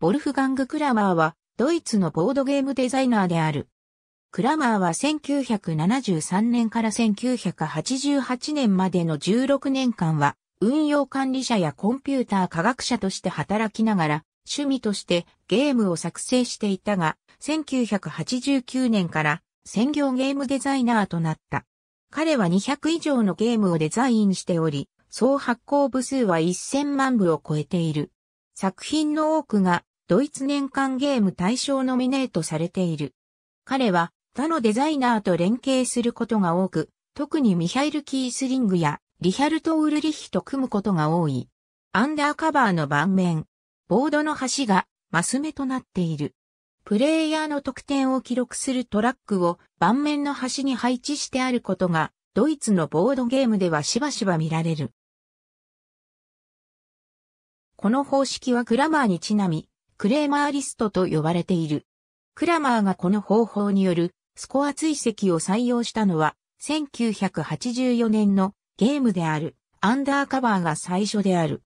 ボルフガング・クラマーは、ドイツのボードゲームデザイナーである。クラマーは1973年から1988年までの16年間は、運用管理者やコンピューター科学者として働きながら、趣味としてゲームを作成していたが、1989年から専業ゲームデザイナーとなった。彼は200以上のゲームをデザインしており、総発行部数は1000万部を超えている。作品の多くがドイツ年間ゲーム大賞ノミネートされている。彼は他のデザイナーと連携することが多く、特にミハイル・キースリングやリヒャルト・ウルリヒと組むことが多い。アンダーカバーの盤面、ボードの端がマス目となっている。プレイヤーの得点を記録するトラックを盤面の端に配置してあることが、ドイツのボードゲームではしばしば見られる。この方式はグラマーにちなみ、クレーマーリストと呼ばれている。クラマーがこの方法によるスコア追跡を採用したのは1984年のゲームであるアンダーカバーが最初である。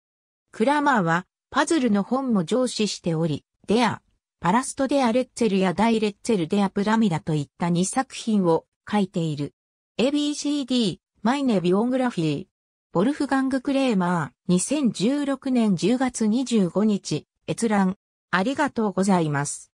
クラマーはパズルの本も上司しており、デア、パラストデアレッツェルやダイレッツェルデアプラミダといった2作品を書いている。ABCD、マイネビオグラフィー。ボルフガング・クレーマー、2016年10月25日、閲覧。ありがとうございます。